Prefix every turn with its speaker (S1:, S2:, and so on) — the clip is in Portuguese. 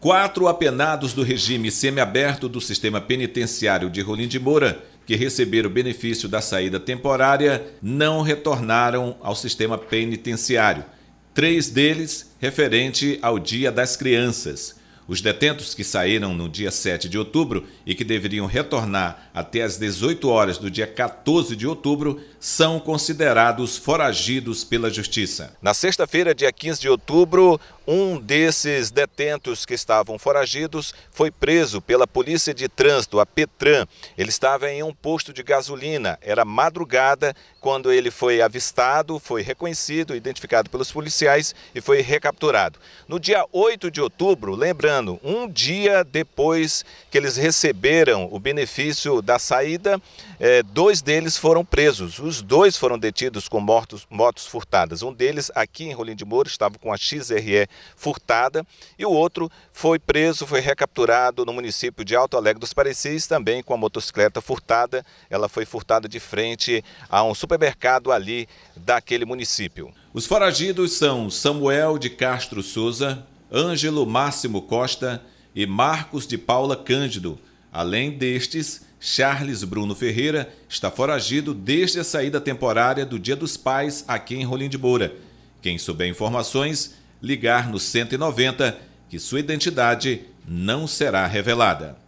S1: Quatro apenados do regime semiaberto do sistema penitenciário de Rolim de Moura, que receberam benefício da saída temporária, não retornaram ao sistema penitenciário. Três deles referente ao Dia das Crianças. Os detentos que saíram no dia 7 de outubro e que deveriam retornar até às 18 horas do dia 14 de outubro são considerados foragidos pela Justiça. Na sexta-feira, dia 15 de outubro, um desses detentos que estavam foragidos foi preso pela Polícia de Trânsito, a Petran. Ele estava em um posto de gasolina. Era madrugada quando ele foi avistado, foi reconhecido, identificado pelos policiais e foi recapturado. No dia 8 de outubro, lembrando, um dia depois que eles receberam o benefício da saída, eh, dois deles foram presos. Os dois foram detidos com motos furtadas. Um deles, aqui em Rolim de Moura, estava com a XRE furtada, e o outro foi preso, foi recapturado no município de Alto Alegre dos Parecis, também com a motocicleta furtada. Ela foi furtada de frente a um supermercado ali daquele município. Os foragidos são Samuel de Castro Souza, Ângelo Máximo Costa e Marcos de Paula Cândido. Além destes, Charles Bruno Ferreira está foragido desde a saída temporária do Dia dos Pais aqui em Rolim de Moura. Quem souber informações, ligar no 190 que sua identidade não será revelada.